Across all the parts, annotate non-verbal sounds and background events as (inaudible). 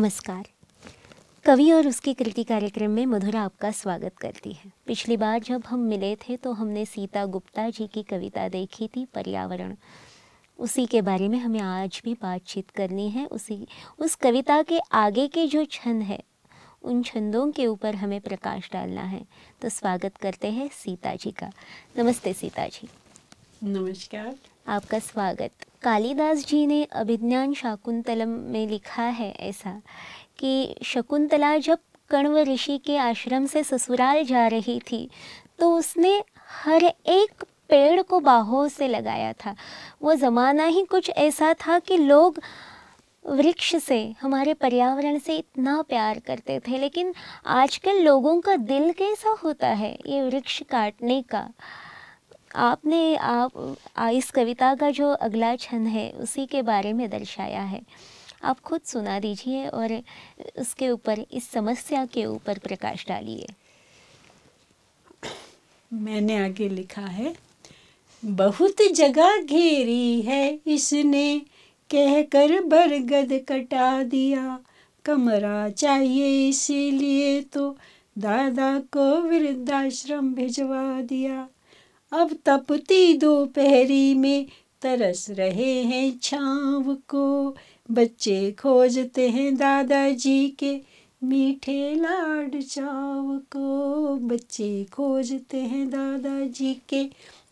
नमस्कार कवि और उसकी कृति कार्यक्रम में मधुरा आपका स्वागत करती है पिछली बार जब हम मिले थे तो हमने सीता गुप्ता जी की कविता देखी थी पर्यावरण उसी के बारे में हमें आज भी बातचीत करनी है उसी उस कविता के आगे के जो छंद है उन छंदों के ऊपर हमें प्रकाश डालना है तो स्वागत करते हैं सीता जी का नमस्ते सीता जी नमस्कार आपका स्वागत कालिदास जी ने अभिज्ञान शाकुंतलम में लिखा है ऐसा कि शकुंतला जब कण्व ऋषि के आश्रम से ससुराल जा रही थी तो उसने हर एक पेड़ को बाहों से लगाया था वो ज़माना ही कुछ ऐसा था कि लोग वृक्ष से हमारे पर्यावरण से इतना प्यार करते थे लेकिन आजकल लोगों का दिल कैसा होता है ये वृक्ष काटने का आपने आप इस कविता का जो अगला छंद है उसी के बारे में दर्शाया है आप खुद सुना दीजिए और उसके ऊपर इस समस्या के ऊपर प्रकाश डालिए मैंने आगे लिखा है बहुत जगह घेरी है इसने कहकर बरगद कटा दिया कमरा चाहिए इसीलिए तो दादा को वृद्धाश्रम भिजवा दिया अब तपती दोपहरी में तरस रहे हैं छाँव को बच्चे खोजते हैं दादाजी के मीठे लाड चाव को बच्चे खोजते हैं दादाजी के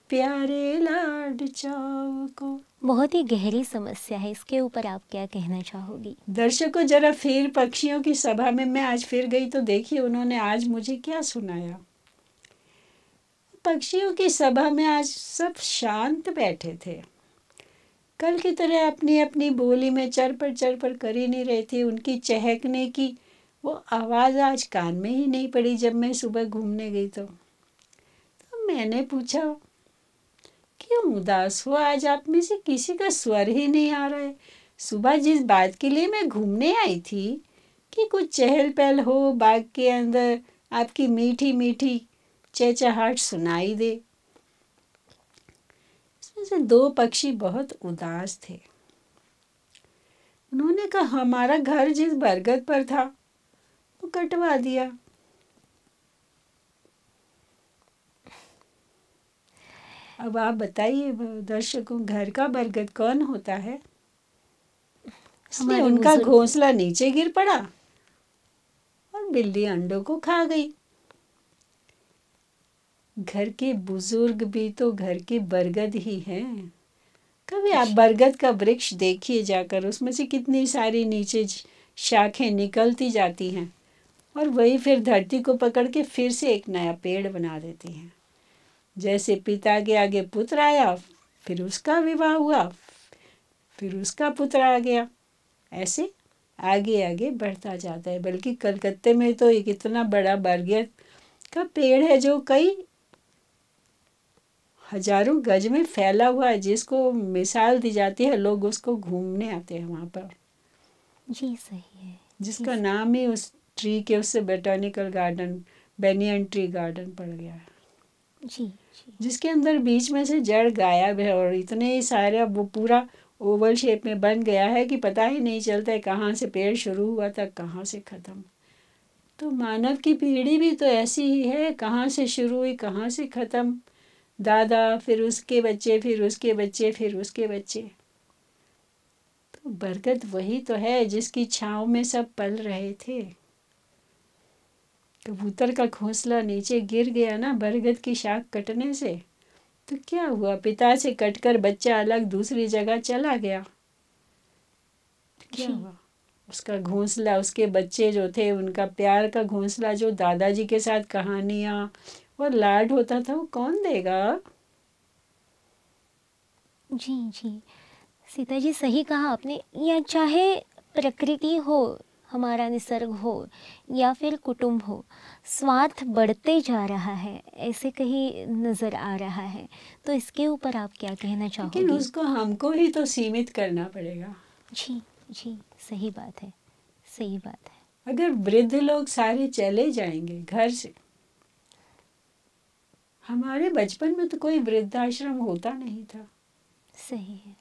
प्यारे लाड चाव को बहुत ही गहरी समस्या है इसके ऊपर आप क्या कहना चाहोगी दर्शकों जरा फिर पक्षियों की सभा में मैं आज फिर गई तो देखिए उन्होंने आज मुझे क्या सुनाया पक्षियों की सभा में आज सब शांत बैठे थे कल की तरह अपनी अपनी बोली में चर पर चर पर कर ही नहीं रहे थे उनकी चहकने की वो आवाज़ आज कान में ही नहीं पड़ी जब मैं सुबह घूमने गई तो, तो मैंने पूछा क्यों उदास हुआ आज आप में से किसी का स्वर ही नहीं आ रहा है सुबह जिस बात के लिए मैं घूमने आई थी कि कुछ चहल पहल हो बाग के अंदर आपकी मीठी मीठी चहचहाट सुनाई दे इसमें से दो पक्षी बहुत उदास थे उन्होंने कहा हमारा घर जिस बरगद पर था वो कटवा दिया अब आप बताइए दर्शकों घर का बरगद कौन होता है उनका घोंसला नीचे गिर पड़ा और बिल्ली अंडों को खा गई घर के बुजुर्ग भी तो घर के बरगद ही हैं कभी आप अच्छा। बरगद का वृक्ष देखिए जाकर उसमें से कितनी सारी नीचे शाखें निकलती जाती हैं और वही फिर धरती को पकड़ के फिर से एक नया पेड़ बना देती हैं जैसे पिता के आगे पुत्र आया फिर उसका विवाह हुआ फिर उसका पुत्र आ गया ऐसे आगे आगे बढ़ता जाता है बल्कि कलकत्ते में तो एक इतना बड़ा बरगद का पेड़ है जो कई हजारों गज में फैला हुआ है जिसको मिसाल दी जाती है लोग उसको घूमने आते हैं वहाँ पर जी सही है जिसका नाम ही उस ट्री के उससे botanical garden banyan tree garden पड़ गया है जी, जी जिसके अंदर बीच में से जड़ गायब है और इतने ही सारे वो पूरा ओवल शेप में बन गया है कि पता ही नहीं चलता है कहाँ से पेड़ शुरू हुआ था कहाँ से ख़त्म तो मानव की पीढ़ी भी तो ऐसी ही है कहाँ से शुरू हुई कहाँ से ख़त्म दादा फिर उसके बच्चे फिर उसके बच्चे फिर उसके बच्चे तो बरगद वही तो है जिसकी छाँव में सब पल रहे थे कबूतर का घोंसला नीचे गिर गया ना बरगद की शाख कटने से तो क्या हुआ पिता से कटकर बच्चा अलग दूसरी जगह चला गया क्या हम्म। हुआ उसका घोंसला उसके बच्चे जो थे उनका प्यार का घोंसला जो दादाजी के साथ कहानियाँ वह लाड होता था वो कौन देगा जी जी सीता जी सही कहा आपने या चाहे प्रकृति हो हमारा निसर्ग हो या फिर कुटुंब हो स्वार्थ बढ़ते जा रहा है ऐसे कहीं नज़र आ रहा है तो इसके ऊपर आप क्या कहना चाहोगे उसको हमको ही तो सीमित करना पड़ेगा जी जी सही बात है सही बात है अगर वृद्ध लोग सारे चले जाएंगे घर से हमारे बचपन में तो कोई वृद्धाश्रम होता नहीं था सही है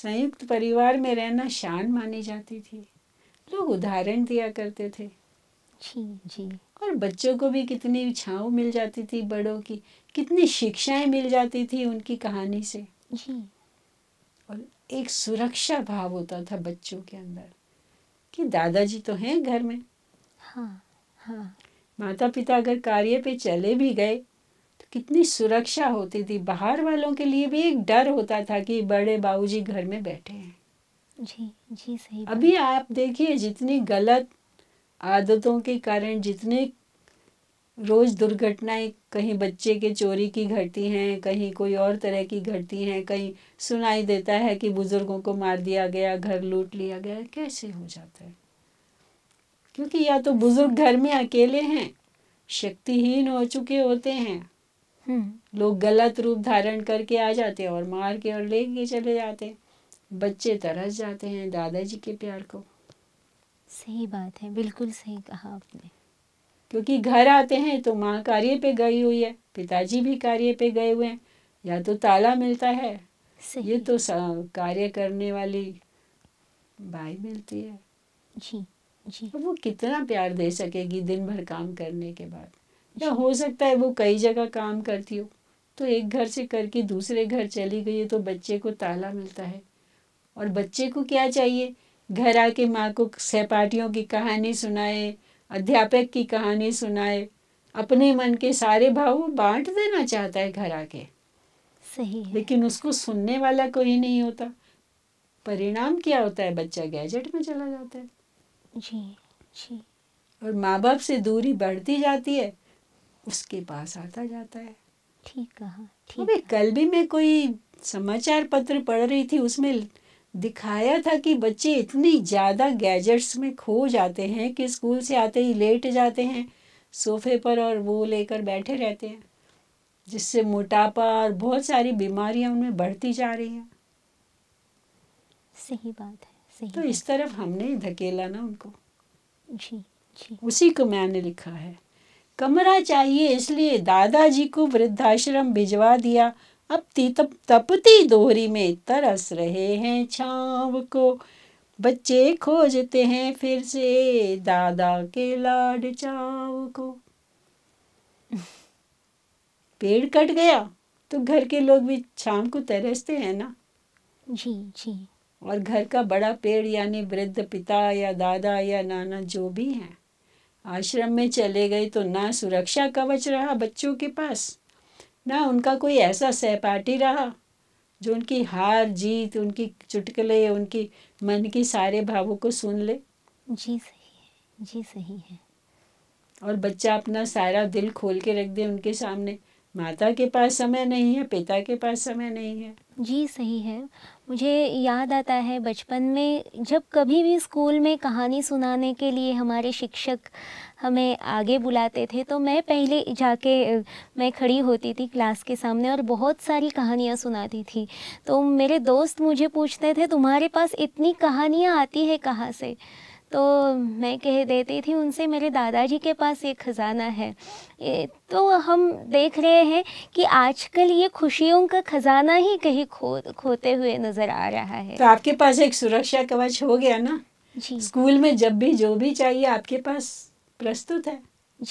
संयुक्त परिवार में रहना शान मानी जाती थी लोग उदाहरण दिया करते थे जी जी और बच्चों को भी कितनी इच्छाओं मिल जाती थी बड़ों की कितनी शिक्षाएं मिल जाती थी उनकी कहानी से जी और एक सुरक्षा भाव होता था बच्चों के अंदर कि दादाजी तो हैं घर में हाँ हाँ माता पिता अगर कार्य पे चले भी गए कितनी सुरक्षा होती थी बाहर वालों के लिए भी एक डर होता था कि बड़े बाबूजी घर में बैठे हैं जी जी सही अभी आप देखिए जितनी गलत आदतों के कारण जितने रोज दुर्घटनाएं कहीं बच्चे के चोरी की घटती हैं कहीं कोई और तरह की घटती हैं कहीं सुनाई देता है कि बुजुर्गों को मार दिया गया घर लूट लिया गया कैसे हो जाता है क्योंकि या तो बुजुर्ग घर में अकेले हैं शक्तिहीन हो चुके होते हैं हम्म। लोग गलत रूप धारण करके आ जाते हैं और मार के और ले के चले जाते हैं बच्चे तरस जाते हैं दादाजी के प्यार को सही बात है बिल्कुल सही कहा आपने क्योंकि घर आते हैं तो माँ कार्य पे गई हुई है पिताजी भी कार्य पे गए हुए हैं या तो ताला मिलता है ये तो कार्य करने वाली भाई मिलती है जी जी तो वो कितना प्यार दे सकेगी दिन भर काम करने के बाद या हो सकता है वो कई जगह काम करती हो तो एक घर से करके दूसरे घर चली गई है तो बच्चे को ताला मिलता है और बच्चे को क्या चाहिए घर आके माँ को सहपाठियों की कहानी सुनाए अध्यापक की कहानी सुनाए अपने मन के सारे भाव वो बांट देना चाहता है घर आके सही है लेकिन उसको सुनने वाला कोई नहीं होता परिणाम क्या होता है बच्चा गैजेट में चला जाता है जी जी और माँ बाप से दूरी बढ़ती जाती है उसके पास आता जाता है ठीक हाँ, ठीक अभी कल भी मैं कोई समाचार पत्र पढ़ रही थी उसमें दिखाया था कि बच्चे इतनी ज़्यादा गैजेट्स में खो जाते हैं कि स्कूल से आते ही लेट जाते हैं सोफे पर और वो लेकर बैठे रहते हैं जिससे मोटापा और बहुत सारी बीमारियां उनमें बढ़ती जा रही हैं सही बात है सही तो बात इस तरफ हमने धकेला ना उनको जी जी उसी को मैंने लिखा है कमरा चाहिए इसलिए दादाजी को वृद्धाश्रम भिजवा दिया अब तीतप तपती दोहरी में तरस रहे हैं छाव को बच्चे खोजते हैं फिर से दादा के लाड चाव को पेड़ कट गया तो घर के लोग भी शाम को तरसते हैं ना जी जी और घर का बड़ा पेड़ यानी वृद्ध पिता या दादा या नाना जो भी हैं आश्रम में चले गए तो ना सुरक्षा कवच रहा बच्चों के पास ना उनका कोई ऐसा सहपाठी रहा जो उनकी हार जीत उनकी चुटकले उनकी मन की सारे भावों को सुन ले जी सही है जी सही है और बच्चा अपना सारा दिल खोल के रख दे उनके सामने माता के पास समय नहीं है पिता के पास समय नहीं है जी सही है मुझे याद आता है बचपन में जब कभी भी स्कूल में कहानी सुनाने के लिए हमारे शिक्षक हमें आगे बुलाते थे तो मैं पहले जाके मैं खड़ी होती थी क्लास के सामने और बहुत सारी कहानियाँ सुनाती थी तो मेरे दोस्त मुझे पूछते थे तुम्हारे पास इतनी कहानियाँ आती है कहाँ से तो मैं कह देती थी उनसे मेरे दादाजी के पास एक ख़जाना है तो हम देख रहे हैं कि आजकल ये खुशियों का ख़जाना ही कहीं खो खोते हुए नज़र आ रहा है तो आपके पास एक सुरक्षा कवच हो गया ना जी स्कूल में जब भी जो भी चाहिए आपके पास प्रस्तुत है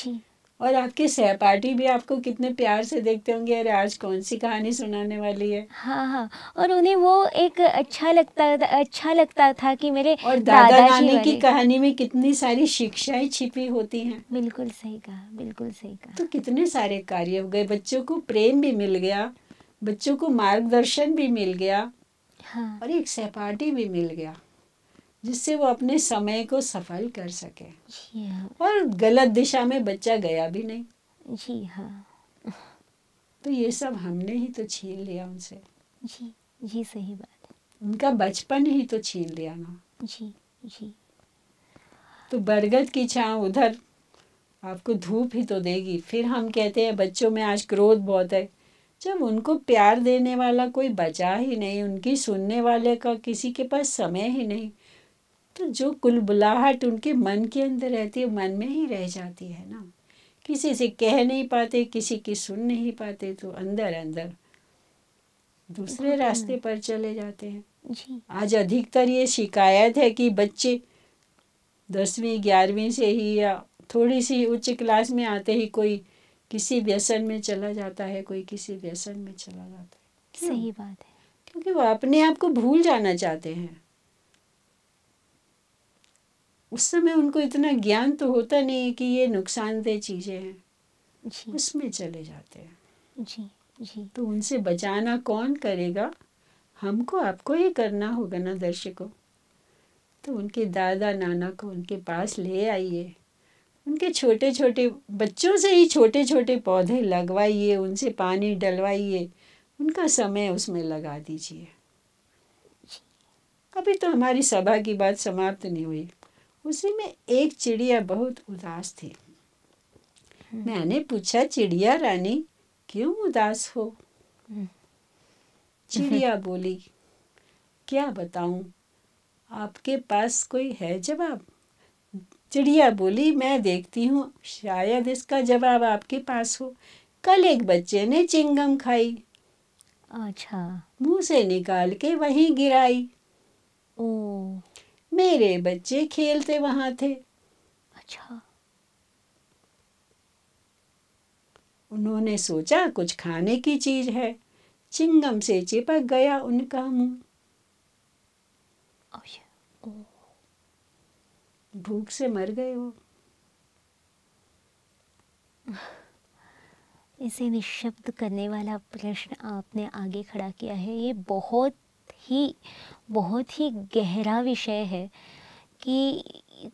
जी और आपके सहपाठी भी आपको कितने प्यार से देखते होंगे अरे आज कौन सी कहानी सुनाने वाली है हाँ हाँ और उन्हें वो एक अच्छा लगता था अच्छा लगता था कि मेरे और दादा नानी की कहानी में कितनी सारी शिक्षाएं छिपी होती हैं बिल्कुल सही कहा बिल्कुल सही कहा तो कितने सारे कार्य हो गए बच्चों को प्रेम भी मिल गया बच्चों को मार्गदर्शन भी मिल गया हाँ। और एक सहपाठी भी मिल गया जिससे वो अपने समय को सफल कर सके जी हाँ और गलत दिशा में बच्चा गया भी नहीं जी हाँ तो ये सब हमने ही तो छीन लिया उनसे जी जी सही बात उनका बचपन ही तो छीन लिया ना जी जी तो बरगद की छाँव उधर आपको धूप ही तो देगी फिर हम कहते हैं बच्चों में आज क्रोध बहुत है जब उनको प्यार देने वाला कोई बचा ही नहीं उनकी सुनने वाले का किसी के पास समय ही नहीं तो जो कुलबुलाहट उनके मन के अंदर रहती है मन में ही रह जाती है ना किसी से कह नहीं पाते किसी की सुन नहीं पाते तो अंदर अंदर दूसरे रास्ते पर चले जाते हैं जी। आज अधिकतर ये शिकायत है कि बच्चे दसवीं ग्यारहवीं से ही या थोड़ी सी उच्च क्लास में आते ही कोई किसी व्यसन में चला जाता है कोई किसी व्यसन में चला जाता है सही बात है क्योंकि वो अपने आप को भूल जाना चाहते हैं उस समय उनको इतना ज्ञान तो होता नहीं है कि ये नुकसानदेह चीज़ें हैं उसमें चले जाते हैं जी जी तो उनसे बचाना कौन करेगा हमको आपको ये करना होगा ना दर्शकों तो उनके दादा नाना को उनके पास ले आइए उनके छोटे छोटे बच्चों से ही छोटे छोटे पौधे लगवाइए उनसे पानी डलवाइए उनका समय उसमें लगा दीजिए अभी तो हमारी सभा की बात समाप्त नहीं हुई उसी में एक चिड़िया बहुत उदास थी हम्म। मैंने पूछा चिड़िया रानी क्यों उदास हो हम्म। चिड़िया बोली क्या बताऊं आपके पास कोई है जवाब चिड़िया बोली मैं देखती हूँ शायद इसका जवाब आपके पास हो कल एक बच्चे ने चिंगम खाई अच्छा मुंह से निकाल के वहीं गिराई ओ मेरे बच्चे खेलते वहां थे अच्छा उन्होंने सोचा कुछ खाने की चीज है चिंगम से चिपक गया उनका मुंह भूख से मर गए वो इसे निशब्द करने वाला प्रश्न आपने आगे खड़ा किया है ये बहुत ही बहुत ही गहरा विषय है कि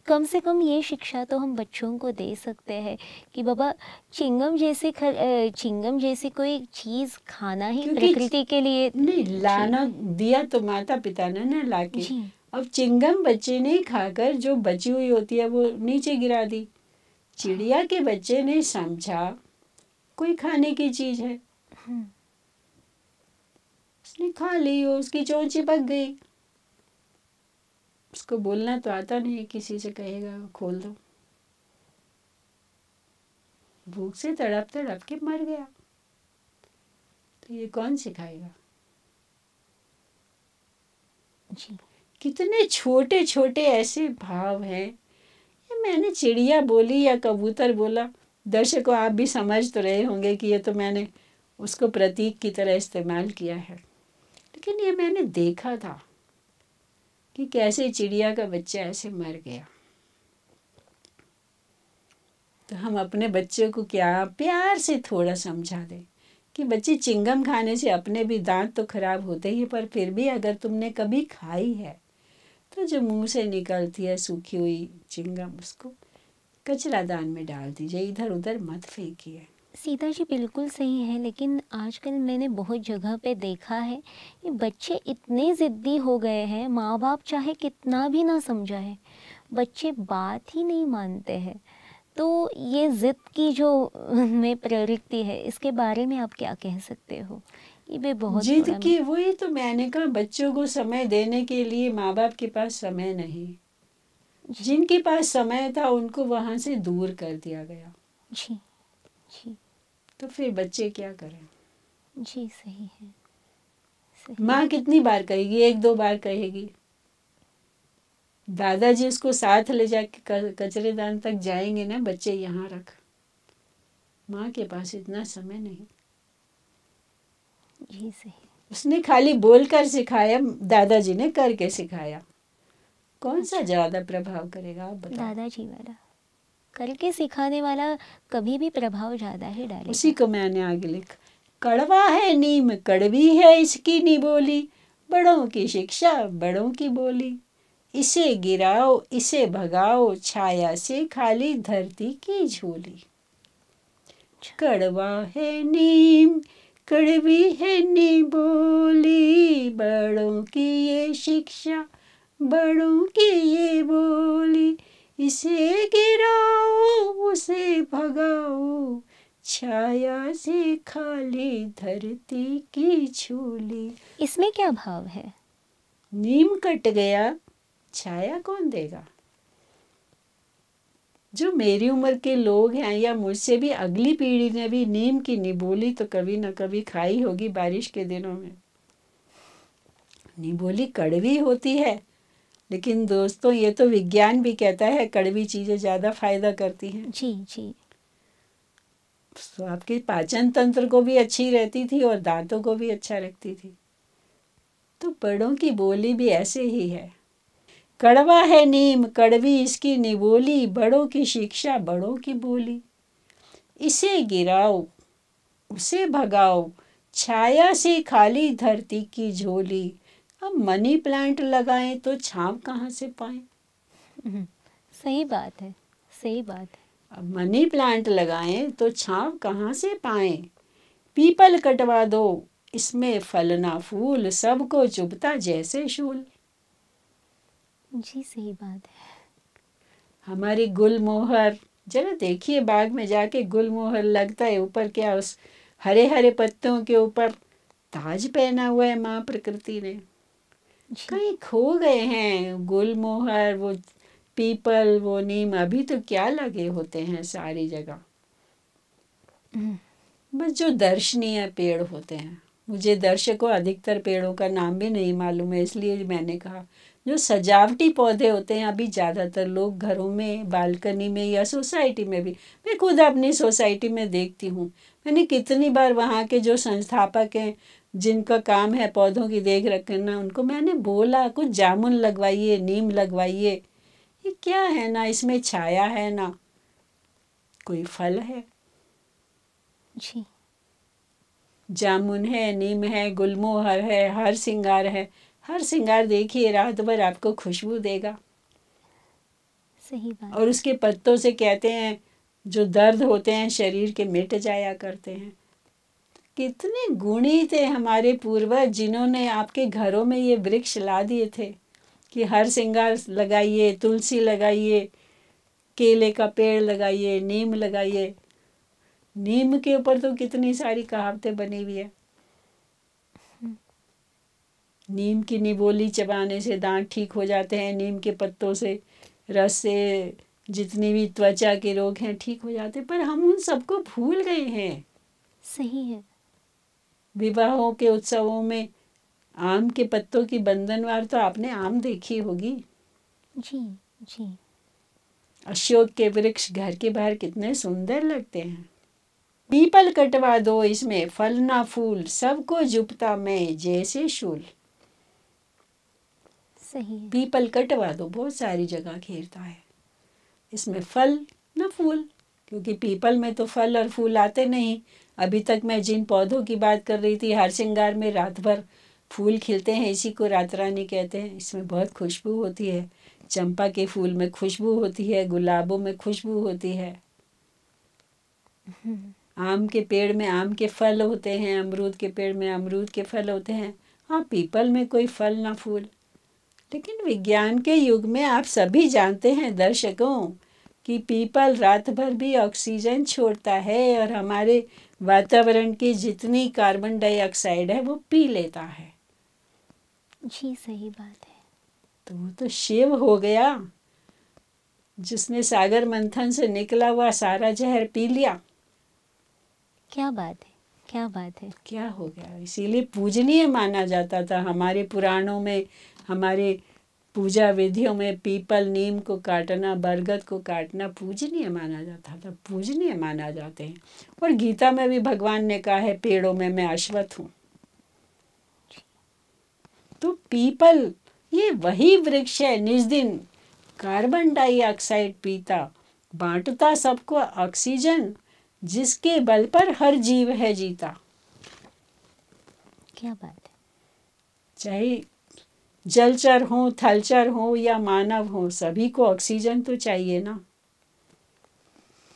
कम से कम ये शिक्षा तो हम बच्चों को दे सकते हैं कि बाबा चिंगम जैसे खर, चिंगम जैसी कोई चीज़ खाना ही प्रकृति के लिए नहीं लाना दिया तो माता पिता ने ना लाके अब चिंगम बच्चे ने खाकर जो बची हुई होती है वो नीचे गिरा दी चिड़िया के बच्चे ने समझा कोई खाने की चीज़ है हम्म। उसने खा ली और उसकी चोंच चिपक गई उसको बोलना तो आता नहीं किसी से कहेगा खोल दो भूख से तड़प तड़प के मर गया तो ये कौन सिखाएगा कितने छोटे छोटे ऐसे भाव हैं ये मैंने चिड़िया बोली या कबूतर बोला दर्शकों आप भी समझ तो रहे होंगे कि ये तो मैंने उसको प्रतीक की तरह इस्तेमाल किया है लेकिन ये मैंने देखा था कि कैसे चिड़िया का बच्चा ऐसे मर गया तो हम अपने बच्चों को क्या प्यार से थोड़ा समझा दें कि बच्चे चिंगम खाने से अपने भी दांत तो खराब होते ही पर फिर भी अगर तुमने कभी खाई है तो जो मुंह से निकलती है सूखी हुई चिंगम उसको कचरा दान में डाल दीजिए इधर उधर मत फेंकी है सीता जी बिल्कुल सही है लेकिन आजकल मैंने बहुत जगह पे देखा है कि बच्चे इतने ज़िद्दी हो गए हैं माँ बाप चाहे कितना भी ना समझाए बच्चे बात ही नहीं मानते हैं तो ये ज़िद की जो (laughs) में प्रवृत्ति है इसके बारे में आप क्या कह सकते हो ये बहुत जिद की वही तो मैंने कहा बच्चों को समय देने के लिए माँ बाप के पास समय नहीं जिनके पास समय था उनको वहाँ से दूर कर दिया गया जी जी तो फिर बच्चे क्या करें जी सही है सही माँ कितनी बार कहेगी एक दो बार कहेगी दादाजी उसको साथ ले जाके कचरेदान तक जाएंगे ना बच्चे यहाँ रख माँ के पास इतना समय नहीं जी सही उसने खाली बोलकर सिखाया दादाजी ने करके सिखाया कौन सा अच्छा। ज्यादा प्रभाव करेगा आप बताओ दादाजी वाला कल के सिखाने वाला कभी भी प्रभाव ज़्यादा ही डाले उसी को मैंने आगे लिख कड़वा है नीम कड़वी है इसकी नी बोली बड़ों की शिक्षा बड़ों की बोली इसे गिराओ इसे भगाओ छाया से खाली धरती की झोली अच्छा। कड़वा है नीम कड़वी है नी बोली बड़ों की ये शिक्षा बड़ों की ये बोली इसे गिराओ उसे भगाओ छाया से खाली धरती की छूली इसमें क्या भाव है नीम कट गया छाया कौन देगा जो मेरी उम्र के लोग हैं या मुझसे भी अगली पीढ़ी ने भी नीम की निबोली तो कभी ना कभी खाई होगी बारिश के दिनों में निबोली कड़वी होती है लेकिन दोस्तों ये तो विज्ञान भी कहता है कड़वी चीज़ें ज़्यादा फायदा करती हैं जी जी तो आपके पाचन तंत्र को भी अच्छी रहती थी और दांतों को भी अच्छा रखती थी तो बड़ों की बोली भी ऐसे ही है कड़वा है नीम कड़वी इसकी निबोली बड़ों की शिक्षा बड़ों की बोली इसे गिराओ उसे भगाओ छाया सी खाली धरती की झोली अब मनी प्लांट लगाए तो छाप कहाँ से पाए हम्म, सही बात है सही बात है अब मनी प्लांट लगाए तो छाप कहाँ से पाए पीपल कटवा दो इसमें फलना फूल सबको चुभता जैसे शूल जी सही बात है हमारी गुलमोहर जरा देखिए बाग में जाके गुलमोहर लगता है ऊपर क्या उस हरे हरे पत्तों के ऊपर ताज पहना हुआ है माँ प्रकृति ने कहीं खो गए हैं गुलमोहर वो पीपल वो नीम अभी तो क्या लगे होते हैं सारी जगह हम्म। बस जो दर्शनीय पेड़ होते हैं मुझे दर्शकों अधिकतर पेड़ों का नाम भी नहीं मालूम है इसलिए मैंने कहा जो सजावटी पौधे होते हैं अभी ज़्यादातर लोग घरों में बालकनी में या सोसाइटी में भी मैं खुद अपनी सोसाइटी में देखती हूँ मैंने कितनी बार वहाँ के जो संस्थापक हैं जिनका काम है पौधों की देख रख करना उनको मैंने बोला कुछ जामुन लगवाइए नीम लगवाइए ये क्या है ना इसमें छाया है ना कोई फल है जी जामुन है नीम है गुलमोहर है हर सिंगार है हर सिंगार देखिए रात भर आपको खुशबू देगा सही बात और उसके पत्तों से कहते हैं जो दर्द होते हैं शरीर के मिट जाया करते हैं कितने गुणी थे हमारे पूर्वज जिन्होंने आपके घरों में ये वृक्ष ला दिए थे कि हर श्रृंगार लगाइए तुलसी लगाइए केले का पेड़ लगाइए नीम लगाइए नीम के ऊपर तो कितनी सारी कहावतें बनी हुई है नीम की निबोली चबाने से दांत ठीक हो जाते हैं नीम के पत्तों से रस से जितनी भी त्वचा के रोग हैं ठीक हो जाते पर हम उन सबको भूल गए हैं सही है विवाहों के उत्सवों में आम के पत्तों की बंधनवार तो आपने आम देखी होगी जी जी अशोक के वृक्ष घर के बाहर कितने सुंदर लगते हैं पीपल कटवा दो इसमें फल ना फूल सबको जुपता मैं जैसे शूल सही पीपल कटवा दो बहुत सारी जगह घेरता है इसमें फल ना फूल क्योंकि पीपल में तो फल और फूल आते नहीं अभी तक मैं जिन पौधों की बात कर रही थी हर श्रृंगार में रात भर फूल खिलते हैं इसी को रात रानी कहते हैं इसमें बहुत खुशबू होती है चंपा के फूल में खुशबू होती है गुलाबों में खुशबू होती है आम के पेड़ में आम के फल होते हैं अमरूद के पेड़ में अमरूद के फल होते हैं हाँ पीपल में कोई फल ना फूल लेकिन विज्ञान के युग में आप सभी जानते हैं दर्शकों कि पीपल रात भर भी ऑक्सीजन छोड़ता है और हमारे वातावरण की जितनी कार्बन डाइऑक्साइड है वो पी लेता है जी सही बात है तो वो तो शिव हो गया जिसने सागर मंथन से निकला हुआ सारा जहर पी लिया क्या बात है क्या बात है क्या हो गया इसीलिए पूजनीय माना जाता था हमारे पुराणों में हमारे पूजा विधियों में पीपल नीम को काटना बरगद को काटना पूजनीय माना जाता था पूजनीय माना जाते हैं और गीता में भी भगवान ने कहा है पेड़ों में मैं अश्वत्थ हूँ तो पीपल ये वही वृक्ष है निज दिन कार्बन डाइऑक्साइड पीता बांटता सबको ऑक्सीजन जिसके बल पर हर जीव है जीता क्या बात है चाहे जलचर हो थलचर हो या मानव हो सभी को ऑक्सीजन तो चाहिए ना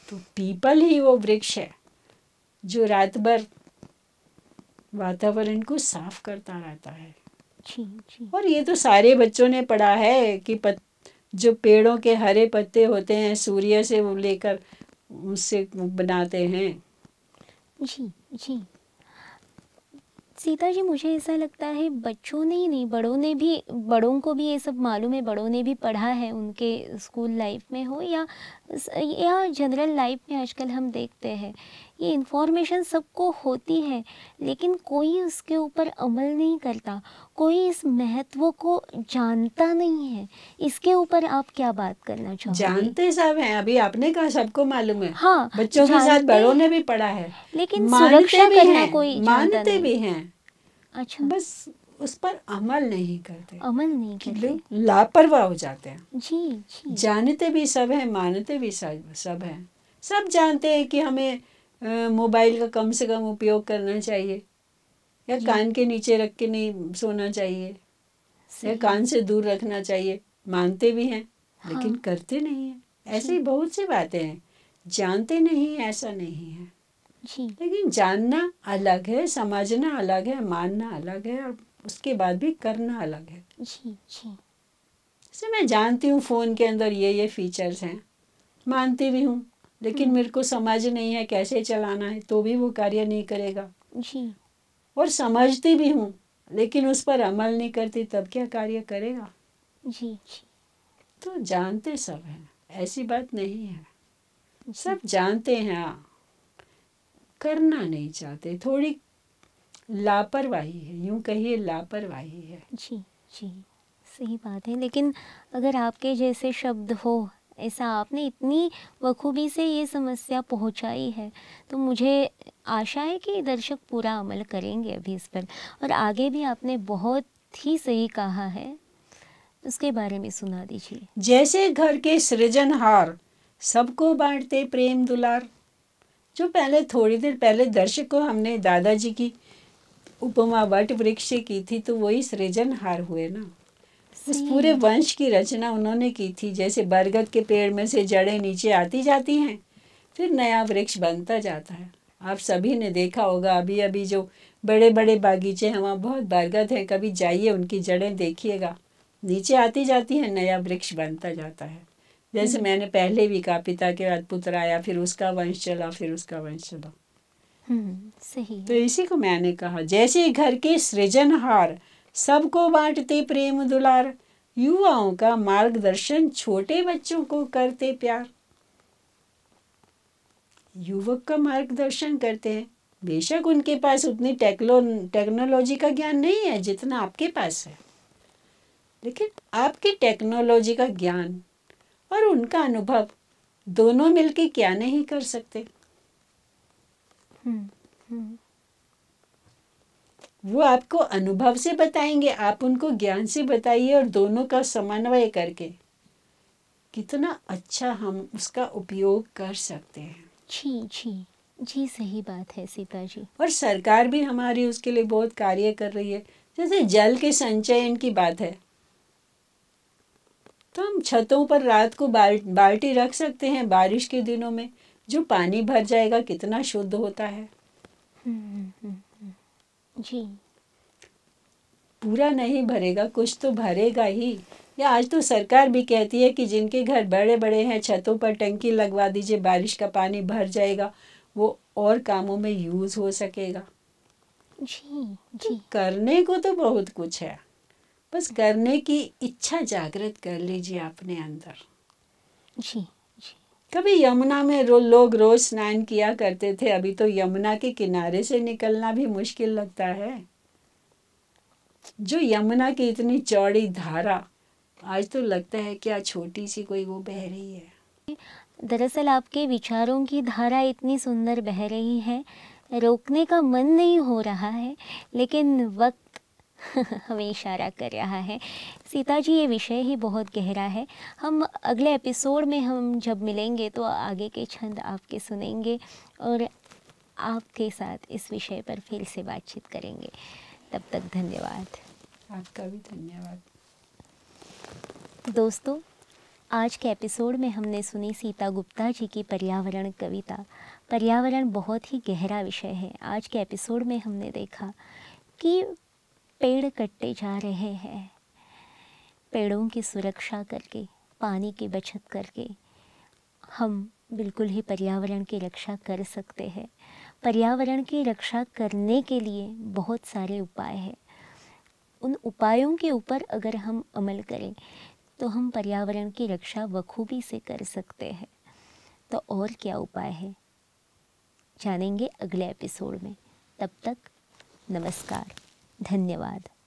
तो पीपल ही वो वृक्ष है जो रात भर वातावरण को साफ करता रहता है जी, जी। और ये तो सारे बच्चों ने पढ़ा है कि पत, जो पेड़ों के हरे पत्ते होते हैं सूर्य से वो लेकर उससे बनाते हैं जी जी सीता जी मुझे ऐसा लगता है बच्चों ने ही नहीं बड़ों ने भी बड़ों को भी ये सब मालूम है बड़ों ने भी पढ़ा है उनके स्कूल लाइफ में हो या या जनरल लाइफ में आजकल हम देखते हैं ये इन्फॉर्मेशन सबको होती है लेकिन कोई उसके ऊपर अमल नहीं करता कोई इस महत्व को जानता नहीं है इसके ऊपर आप क्या बात करना चाहते जानते सब हैं अभी आपने कहा सबको मालूम है हाँ बच्चों के साथ बड़ों ने भी पढ़ा है लेकिन सुरक्षा भी करना कोई मानते भी हैं अच्छा बस उस पर अमल नहीं करते अमल नहीं करते लापरवाह हो जाते हैं जी, जी जानते भी सब हैं मानते भी सब सब हैं सब जानते हैं कि हमें मोबाइल का कम से कम उपयोग करना चाहिए या कान के नीचे रख के नहीं सोना चाहिए या कान से दूर रखना चाहिए मानते भी हैं हाँ। लेकिन करते नहीं हैं ऐसी बहुत सी बातें हैं जानते नहीं ऐसा नहीं है जी। लेकिन जानना अलग है समझना अलग है मानना अलग है और उसके बाद भी करना अलग है जी जी जैसे मैं जानती हूँ फ़ोन के अंदर ये ये फीचर्स हैं मानती भी हूँ लेकिन हम्म। मेरे को समझ नहीं है कैसे चलाना है तो भी वो कार्य नहीं करेगा जी और समझती भी हूँ लेकिन उस पर अमल नहीं करती तब क्या कार्य करेगा जी जी तो जानते सब हैं ऐसी बात नहीं है सब जानते हैं हाँ। करना नहीं चाहते थोड़ी लापरवाही है यूं कहिए लापरवाही है जी जी सही बात है लेकिन अगर आपके जैसे शब्द हो ऐसा आपने इतनी बखूबी से ये समस्या पहुंचाई है तो मुझे आशा है कि दर्शक पूरा अमल करेंगे अभी इस पर और आगे भी आपने बहुत ही सही कहा है उसके बारे में सुना दीजिए जैसे घर के सृजनहार सबको बांटते प्रेम दुलार जो पहले थोड़ी देर पहले दर्शक को हमने दादाजी की उपमा वट वृक्ष की थी तो वही सृजनहार हुए ना इस पूरे वंश की रचना उन्होंने की थी जैसे बरगद के पेड़ में से जड़ें नीचे आती जाती हैं फिर नया वृक्ष बनता जाता है आप सभी ने देखा होगा अभी अभी जो बड़े बड़े बागीचे हैं वहाँ बहुत बरगद हैं कभी जाइए उनकी जड़ें देखिएगा नीचे आती जाती है नया वृक्ष बनता जाता है जैसे हम्म। मैंने पहले भी कहा पिता के बाद पुत्र आया फिर उसका वंश चला फिर उसका वंश चला हम्म, सही तो इसी को मैंने कहा जैसे घर के सृजनहार सबको बांटते प्रेम दुलार युवाओं का मार्गदर्शन छोटे बच्चों को करते प्यार युवक का मार्गदर्शन करते हैं बेशक उनके पास उतनी टेक्नोलॉजी का ज्ञान नहीं है जितना आपके पास है लेकिन आपकी टेक्नोलॉजी का ज्ञान और उनका अनुभव दोनों मिलके क्या नहीं कर सकते हुँ, हम्म, हुँ. हम्म। वो आपको अनुभव से बताएंगे आप उनको ज्ञान से बताइए और दोनों का समन्वय करके कितना अच्छा हम उसका उपयोग कर सकते हैं जी जी जी सही बात है सीता जी और सरकार भी हमारी उसके लिए बहुत कार्य कर रही है जैसे जल के संचयन की बात है तो हम छतों पर रात को बाल बाल्टी रख सकते हैं बारिश के दिनों में जो पानी भर जाएगा कितना शुद्ध होता है हुँ, हम्म, हुँ. हम्म, हम्म। जी पूरा नहीं भरेगा कुछ तो भरेगा ही या आज तो सरकार भी कहती है कि जिनके घर बड़े बड़े हैं छतों पर टंकी लगवा दीजिए बारिश का पानी भर जाएगा वो और कामों में यूज़ हो सकेगा जी तो जी तो करने को तो बहुत कुछ है बस करने की इच्छा जागृत कर लीजिए अपने अंदर जी कभी यमुना में रो, लोग रोज स्नान किया करते थे अभी तो यमुना के किनारे से निकलना भी मुश्किल लगता है जो यमुना की इतनी चौड़ी धारा आज तो लगता है क्या छोटी सी कोई वो बह रही है दरअसल आपके विचारों की धारा इतनी सुंदर बह रही है रोकने का मन नहीं हो रहा है लेकिन वक्त (laughs) हमें इशारा कर रहा है सीता जी ये विषय ही बहुत गहरा है हम अगले एपिसोड में हम जब मिलेंगे तो आगे के छंद आपके सुनेंगे और आपके साथ इस विषय पर फिर से बातचीत करेंगे तब तक धन्यवाद आपका भी धन्यवाद दोस्तों आज के एपिसोड में हमने सुनी सीता गुप्ता जी की पर्यावरण कविता पर्यावरण बहुत ही गहरा विषय है आज के एपिसोड में हमने देखा कि पेड़ कटते जा रहे हैं पेड़ों की सुरक्षा करके पानी की बचत करके हम बिल्कुल ही पर्यावरण की रक्षा कर सकते हैं पर्यावरण की रक्षा करने के लिए बहुत सारे उपाय हैं उन उपायों के ऊपर अगर हम अमल करें तो हम पर्यावरण की रक्षा बखूबी से कर सकते हैं तो और क्या उपाय है जानेंगे अगले एपिसोड में तब तक नमस्कार धन्यवाद